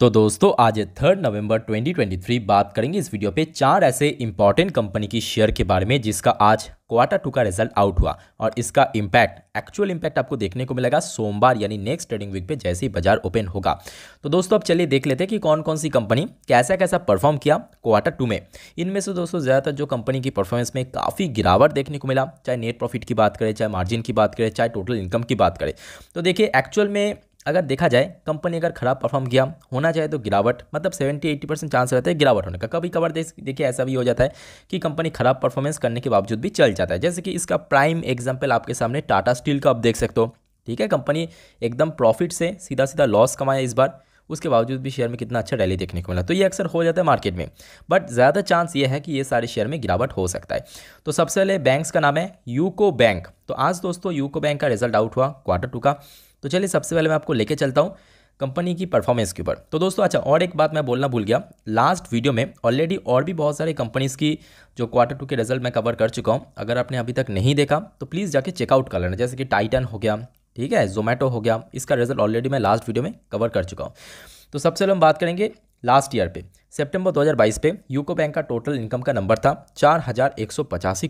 तो दोस्तों आज थर्ड नवंबर 2023 बात करेंगे इस वीडियो पे चार ऐसे इंपॉर्टेंट कंपनी की शेयर के बारे में जिसका आज क्वार्टर टू का रिजल्ट आउट हुआ और इसका इम्पैक्ट एक्चुअल इम्पैक्ट आपको देखने को मिलेगा सोमवार यानी नेक्स्ट ट्रेडिंग वीक पे जैसे ही बाजार ओपन होगा तो दोस्तों अब चलिए देख लेते हैं कि कौन कौन सी कंपनी कैसा कैसा परफॉर्म किया क्वार्टर टू में इनमें से दोस्तों ज़्यादातर जो कंपनी की परफॉर्मेंस में काफ़ी गिरावट देखने को मिला चाहे नेट प्रॉफिट की बात करें चाहे मार्जिन की बात करें चाहे टोटल इनकम की बात करें तो देखिए एक्चुअल में अगर देखा जाए कंपनी अगर खराब परफॉर्म किया होना चाहिए तो गिरावट मतलब 70 80 परसेंट चांस रहता है गिरावट होने का कभी कभार देखिए ऐसा भी हो जाता है कि कंपनी खराब परफॉर्मेंस करने के बावजूद भी चल जाता है जैसे कि इसका प्राइम एग्जाम्पल आपके सामने टाटा स्टील का आप देख सकते हो ठीक है कंपनी एकदम प्रॉफिट से सीधा सीधा लॉस कमाया इस बार उसके बावजूद भी शेयर में कितना अच्छा रैली देखने को मिला तो ये अक्सर हो जाता है मार्केट में बट ज़्यादा चांस ये है कि ये सारे शेयर में गिरावट हो सकता है तो सबसे पहले बैंक्स का नाम है यूको बैंक तो आज दोस्तों यूको बैंक का रिजल्ट आउट हुआ क्वार्टर टू का तो चलिए सबसे पहले मैं आपको लेके चलता हूँ कंपनी की परफॉर्मेंस के ऊपर तो दोस्तों अच्छा और एक बात मैं बोलना भूल गया लास्ट वीडियो में ऑलरेडी और भी बहुत सारे कंपनीज़ की जो क्वार्टर टू के रिजल्ट मैं कवर कर चुका हूँ अगर आपने अभी तक नहीं देखा तो प्लीज़ जाके चेकआउट कर लेना जैसे कि टाइटन हो गया ठीक है जोमेटो हो गया इसका रिजल्ट ऑलरेडी मैं लास्ट वीडियो में कवर कर चुका हूँ तो सबसे पहले हम बात करेंगे लास्ट ईयर पे सितंबर 2022 पे यूको बैंक का टोटल इनकम का नंबर था चार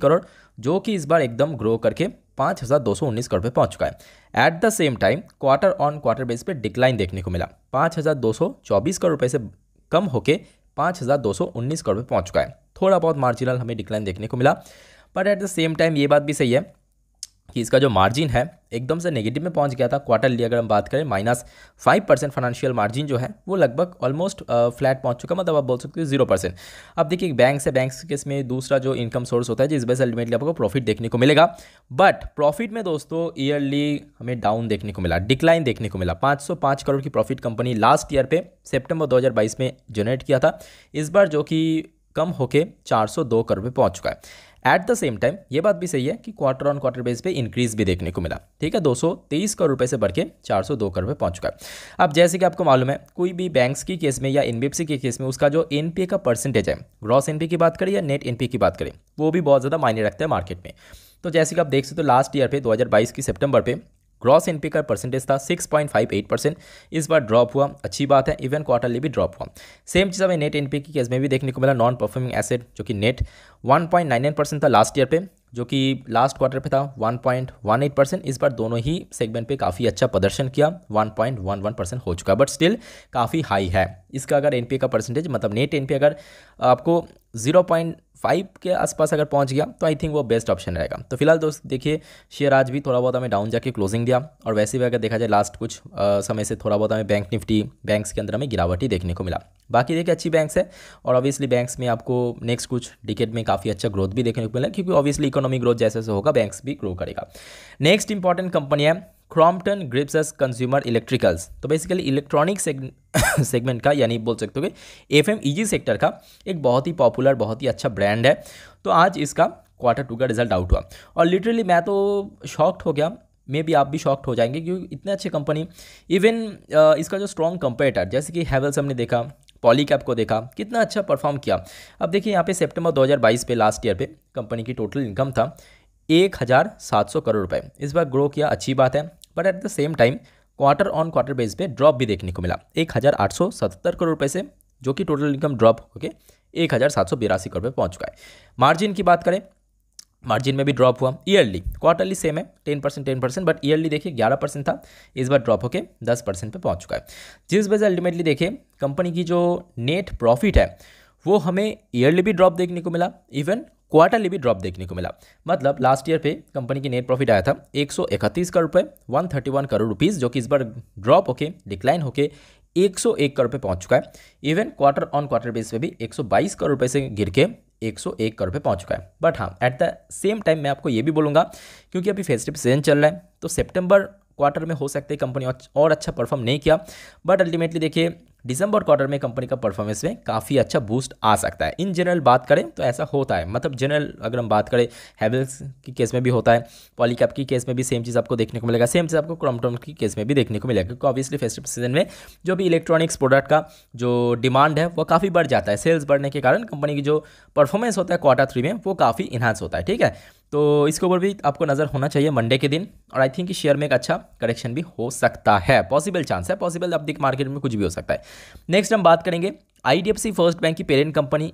करोड़ जो कि इस बार एकदम ग्रो करके पाँच हज़ार दो सौ उन्नीस करोड़ पे पहुंच चुका है at the same time quarter on quarter base पे डिक्लाइन देखने को मिला पाँच हज़ार दो सौ चौबीस करोड़ रुपये से कम होकर पाँच हज़ार दो सौ उन्नीस करोड़ पे पहुंच चुका है थोड़ा बहुत मार्जिनल हमें डिक्लाइन देखने को मिला पर एट द सेम टाइम ये बात भी सही है कि इसका जो मार्जिन है एकदम से नेगेटिव में पहुंच गया था क्वार्टरली अगर हम बात करें minus five percent financial margin जो है वो लगभग ऑलमोस्ट फ्लैट पहुंच चुका मतलब आप बोल सकते हो जीरो परसेंट अब देखिए बैंक से बैंक के इसमें दूसरा जो इनकम सोर्स होता है जिस वजह से अल्टीमेटली आपको प्रॉफिट देखने को मिलेगा बट प्रॉफिट में दोस्तों ईयरली हमें डाउन देखने को मिला डिक्लाइन देखने को मिला पाँच करोड़ की प्रॉफिट कंपनी लास्ट ईयर पे सेप्टेम्बर दो में जनरेट किया था इस बार जो कि कम होके 402 करोड़ पर पहुँच चुका है एट द सेम टाइम ये बात भी सही है कि क्वार्टर ऑन क्वार्टर बेस पे इंक्रीज भी देखने को मिला ठीक है 223 करोड़ रुपए से बढ़ के 402 करोड़ रुपए पहुंच चुका है अब जैसे कि आपको मालूम है कोई भी बैंक्स की केस में या एनबीएफसी के केस में उसका जो एनपीए का परसेंटेज है ग्रॉस एनपीए की बात करें या नेट एनपीए की बात करें वो भी बहुत ज़्यादा मायने रखता है मार्केट में तो जैसे कि आप देख सकते हो तो लास्ट ईयर पे 2022 की सितंबर पे ग्रॉस एनपी का परसेंटेज था 6.58 परसेंट इस बार ड्रॉप हुआ अच्छी बात है इवन क्वार्टरली भी ड्रॉप हुआ सेम चीज़ हमें नेट एनपी की केस में भी देखने को मिला नॉन परफॉर्मिंग एसेट जो कि नेट 1.99 परसेंट था लास्ट ईयर पे जो कि लास्ट क्वार्टर पे था 1.18 परसेंट इस बार दोनों ही सेगमेंट पे काफ़ी अच्छा प्रदर्शन किया 1.11 परसेंट हो चुका बट स्टिल काफ़ी हाई है इसका अगर एनपीए का परसेंटेज मतलब नेट एनपीए अगर आपको जीरो पॉइंट फाइव के आसपास अगर पहुंच गया तो आई थिंक वो बेस्ट ऑप्शन रहेगा तो फिलहाल दोस्त देखिए शेयर आज भी थोड़ा बहुत हमें डाउन जाके क्लोजिंग दिया और वैसे भी अगर देखा जाए लास्ट कुछ आ, समय से थोड़ा बहुत हमें बैंक निफ्टी बैंक्स के अंदर हमें गिरावट ही देखने को मिला बाकी देखिए अच्छी बैंक्स है और ऑब्वियसली बैंक्स में आपको नेक्स्ट कुछ डिकेट में काफ़ी अच्छा ग्रोथ भी देखने को मिला क्योंकि ऑब्वियसली इकोनॉमिक ग्रोथ जैसे जैसे होगा बैंक्स भी ग्रो करेगा नेक्स्ट इंपॉर्टेंट कंपनी है क्रॉम्पटन ग्रिप्स एस कंज्यूमर इलेक्ट्रिकल्स तो बेसिकली इलेक्ट्रॉनिक सेगमेंट का यानी बोल सकते हो कि F M E G sector का एक बहुत ही पॉपुलर बहुत ही अच्छा ब्रांड है तो आज इसका क्वार्टर टू का रिजल्ट आउट हुआ और लिटरली मैं तो शॉक्ड हो गया मे भी आप भी शॉक्ड हो जाएंगे क्योंकि इतने अच्छे कंपनी इवन uh, इसका जो स्ट्रॉन्ग कंपेटर जैसे कि हैवल्स हमने देखा पॉलीकैप को देखा कितना अच्छा परफॉर्म किया अब देखिए यहाँ पे सितंबर 2022 पे लास्ट ईयर पे कंपनी की टोटल इनकम था एक हज़ार सात सौ करोड़ रुपए इस बार ग्रो किया अच्छी बात है but at the same time quarter on quarter base पे ड्रॉप भी देखने को मिला एक हज़ार आठ सौ सत्तर करोड़ रुपये से जो कि टोटल इनकम ड्रॉप होकर एक हज़ार सात सौ बिरासी करोड़ रुपये पहुँच चुका है मार्जिन की बात करें मार्जिन में भी ड्रॉप हुआ ईयरली क्वार्टरली सेम है ten percent ten percent but yearly देखिए ग्यारह परसेंट था इस बार ड्रॉप होकर दस परसेंट पर पहुँच चुका है जिस वजह से अल्टीमेटली देखिए कंपनी की जो नेट प्रॉफिट है वो हमें ईयरली भी ड्रॉप देखने को मिला इवन क्वार्टरली भी ड्रॉप देखने को मिला मतलब लास्ट ईयर पे कंपनी की नेट प्रॉफिट आया था एक सौ इकतीस करोड़ रुपये one thirty one crore rupees जो कि इस बार ड्रॉप होके डिक्लाइन होके एक करोड़ पे पहुंच चुका है even quarter on quarter base पे भी एक सौ बाईस करोड़ रुपये से गिर के एक सौ एक करोड़ पे पहुंच चुका है बट हाँ एट द सेम टाइम मैं आपको ये भी बोलूँगा क्योंकि अभी फेस्टिव सीजन चल रहा है तो सेप्टेम्बर क्वार्टर में हो सकते कंपनी और अच्छा परफॉर्म नहीं किया बट अल्टीमेटली देखिए दिसंबर क्वार्टर में कंपनी का परफॉर्मेंस में काफ़ी अच्छा बूस्ट आ सकता है इन जनरल बात करें तो ऐसा होता है मतलब जनरल अगर हम बात करें हैवल्स की केस में भी होता है पॉलीकैप की केस में भी सेम चीज़ आपको देखने को मिलेगा सेम चीज़ आपको क्रॉमटॉन की केस में भी देखने को मिलेगा क्योंकि ऑब्वियसली फेस्टिव सीजन में जो भी इलेक्ट्रॉनिक्स प्रोडक्ट का जो डिमांड है वो काफ़ी बढ़ जाता है सेल्स बढ़ने के कारण कंपनी की जो परफॉर्मेंस होता है क्वार्टर थ्री में वो काफ़ी इन्हांस होता है ठीक है तो इसके ऊपर भी आपको नज़र होना चाहिए मंडे के दिन और आई थिंक शेयर में एक अच्छा करेक्शन भी हो सकता है पॉसिबल चांस है पॉसिबल अब देख मार्केट में कुछ भी हो सकता है नेक्स्ट हम बात करेंगे आईडीएफसी फर्स्ट बैंक की पेरेंट कंपनी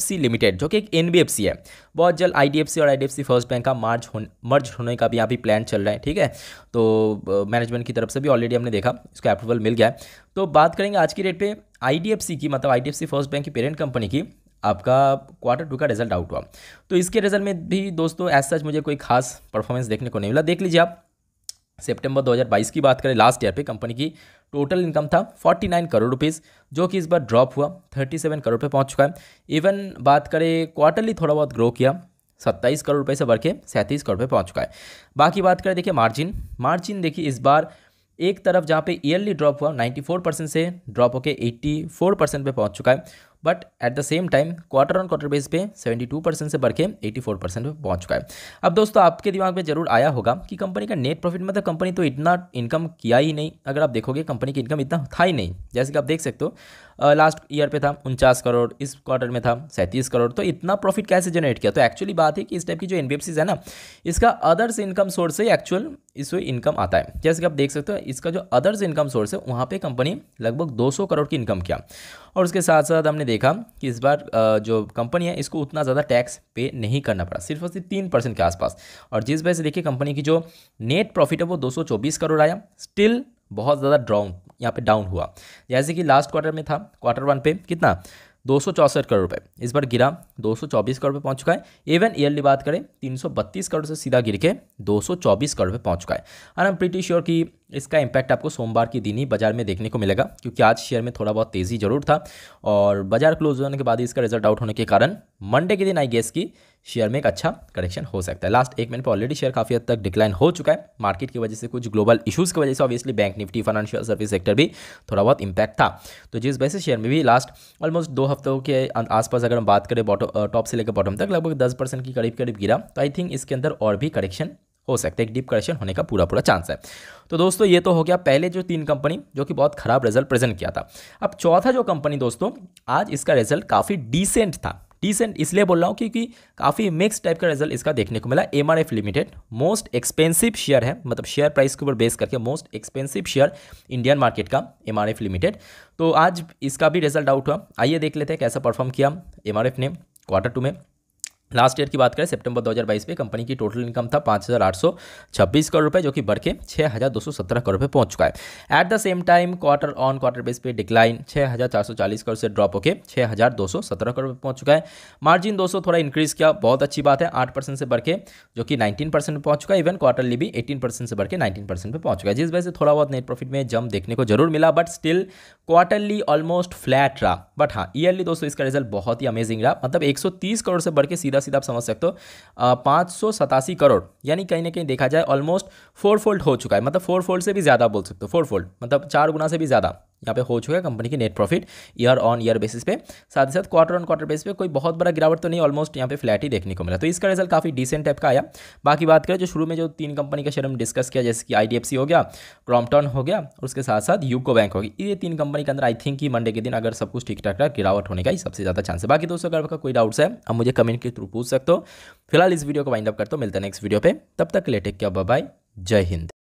सी लिमिटेड जो कि एक एन है बहुत जल्द सी और सी फर्स्ट बैंक का मार्ज हो मर्ज होने का भी यहाँ भी प्लान चल रहा है ठीक है तो मैनेजमेंट की तरफ से भी ऑलरेडी हमने देखा इसका अप्रूवल मिल गया है तो बात करेंगे आज की डेट पे सी की मतलब सी फर्स्ट बैंक की पेरेंट कंपनी की आपका क्वार्टर टू का रिजल्ट आउट हुआ तो इसके रिजल्ट में भी दोस्तों एज सच मुझे कोई खास परफॉर्मेंस देखने को नहीं मिला देख लीजिए आप सितंबर 2022 की बात करें लास्ट ईयर पे कंपनी की टोटल इनकम था 49 करोड़ रुपीस जो कि इस बार ड्रॉप हुआ 37 करोड़ पे पहुंच चुका है इवन बात करें क्वार्टरली थोड़ा बहुत ग्रो किया 27 करोड़ रुपए से बढ़ के सैंतीस करोड़ पे पहुंच चुका है बाकी बात करें देखिए मार्जिन मार्जिन देखिए इस बार एक तरफ जहाँ पे ईयरली ड्रॉप हुआ फोर परसेंट से ड्रॉप होकर फोर परसेंट पर पहुँच चुका है but at the same time quarter on quarter base पे 72 परसेंट से बढ़ के 84 परसेंट पर पहुंच चुका है अब दोस्तों आपके दिमाग में जरूर आया होगा कि कंपनी का नेट प्रॉफिट मतलब कंपनी तो इतना इनकम किया ही नहीं अगर आप देखोगे कंपनी की इनकम इतना था ही नहीं जैसे कि आप देख सकते हो लास्ट ईयर पे था उनचास करोड़ इस क्वार्टर में था सैंतीस करोड़ तो इतना प्रॉफिट कैसे जनरेट किया तो एक्चुअली बात है कि इस टाइप की जो एन है ना इसका अदर्स इनकम सोर्स है एक्चुअल इससे इनकम आता है जैसे कि आप देख सकते हो इसका जो अदर्स इनकम सोर्स है वहाँ पे कंपनी लगभग 200 करोड़ की इनकम किया और उसके साथ साथ हमने देखा कि इस बार जो कंपनी है इसको उतना ज़्यादा टैक्स पे नहीं करना पड़ा सिर्फ और सिर्फ तीन परसेंट के आसपास और जिस वजह से देखिए कंपनी की जो नेट प्रॉफिट है वो दो करोड़ आया स्टिल बहुत ज़्यादा ड्राउन यहाँ पे डाउन हुआ जैसे कि लास्ट क्वार्टर में था क्वार्टर वन पे कितना दो करोड़ रुपए इस बार गिरा 224 करोड़ पे पहुंच चुका है इवन ईयरली बात करें 332 करोड़ से सीधा गिर के 224 करोड़ पे पहुंच चुका है और आई एम प्रीटी श्योर कि इसका इम्पैक्ट आपको सोमवार के दिन ही बाजार में देखने को मिलेगा क्योंकि आज शेयर में थोड़ा बहुत तेज़ी जरूर था और बाजार क्लोज होने के बाद इसका रिजल्ट आउट होने के कारण मंडे के दिन आई गेस की शेयर में एक अच्छा करेक्शन हो सकता है लास्ट एक मिनट पर ऑलरेडी शेयर काफ़ी हद तक डिक्लाइन हो चुका है मार्केट की वजह से कुछ ग्लोबल इशूज़ की वजह से obviously bank Nifty financial service sector भी थोड़ा बहुत इम्पैक्ट था तो जिस वजह से शेयर में भी लास्ट ऑलमोस्ट दो हफ्तों के अं-, आसपास अगर हम बात करें टॉप से लेकर बॉटम तक लगभग दस परसेंट के करीब करीब गिरा तो आई थिंक इसके अंदर और भी करेक्शन हो सकता है एक डीप करेक्शन होने का पूरा पूरा चांस है तो दोस्तों ये तो हो गया पहले जो तीन कंपनी जो कि बहुत खराब रिजल्ट प्रेजेंट किया था अब चौथा जो कंपनी दोस्तों आज इसका रिजल्ट काफ़ी डिसेंट था डिसेंट इसलिए बोल रहा हूँ क्योंकि काफ़ी मिक्स टाइप का रिजल्ट इसका देखने को मिला M limited most expensive share है मतलब शेयर प्राइस के ऊपर बेस करके most expensive share Indian market का एम लिमिटेड तो आज इसका भी रिजल्ट आउट हुआ आइए देख लेते हैं कैसा परफॉर्म किया एम ने क्वार्टर टू में लास्ट ईयर की बात करें सितंबर 2022 पे कंपनी की टोटल इनकम था 5,826 करोड़ रुपए जो कि बढ़ के छः करोड़ रुपए पहुंच चुका है at the same time quarter on quarter base पे डिक्लाइन 6,440 करोड़ से ड्रॉप होकर 6,217 करोड़ रुपए पहुंच चुका है मार्जिन 200 थोड़ा इंक्रीज किया बहुत अच्छी बात है आठ से बढ़ के जो कि नाइनटीन परसेंट पहुंच चुका है इवन क्वार्टरली भी एटीन से बढ़ के नाइनटीन परसेंट पर पहुंच चुका है जिस वजह से थोड़ा बहुत नेट प्रॉफिट में जम देखने को जरूर मिला but still quarterly almost flat रहा बट हाँ ईयरली दोस्तों इसका रिजल्ट बहुत ही अमेजिंग रहा मतलब एक करोड़ से बढ़ के सीधा सीधा सीधा आप समझ सकते हो पाँच सौ सतासी करोड़ यानी कहीं ना कहीं देखा जाए ऑलमोस्ट फोर फोल्ड हो चुका है मतलब फोर फोल्ड से भी ज़्यादा बोल सकते हो फोर फोल्ड मतलब चार गुना से भी ज़्यादा यहाँ पे हो चुका है कंपनी की net profit year on year basis पे साथ ही साथ क्वार्टर ऑन क्वार्टर बेसिस पे कोई बहुत बड़ा गिरावट तो नहीं ऑलमोस्ट यहाँ पे फ्लैट ही देखने को मिला तो इसका रिजल्ट काफ़ी डिसेंट टाइप का आया बाकी बात करें जो शुरू में जो तीन कंपनी का शेयर हम डिस्कस किया जैसे कि आई हो गया क्रॉम्पटन हो गया और उसके साथ साथ यूको बैंक होगी ये तीन कंपनी के अंदर आई थिंक ही मंडे के दिन अगर सब कुछ ठीक ठाक रहा गिरावट होने का ही सबसे ज़्यादा चांस है बाकी दोस्तों अगर आपका कोई डाउट्स है आप मुझे कमेंट के थ्रू पूछ सकते हो फिलहाल इस वीडियो को वाइंड अप करते हो मिलता नेक्स्ट वीडियो पर तब तक लेटेक क्या बाय जय हिंद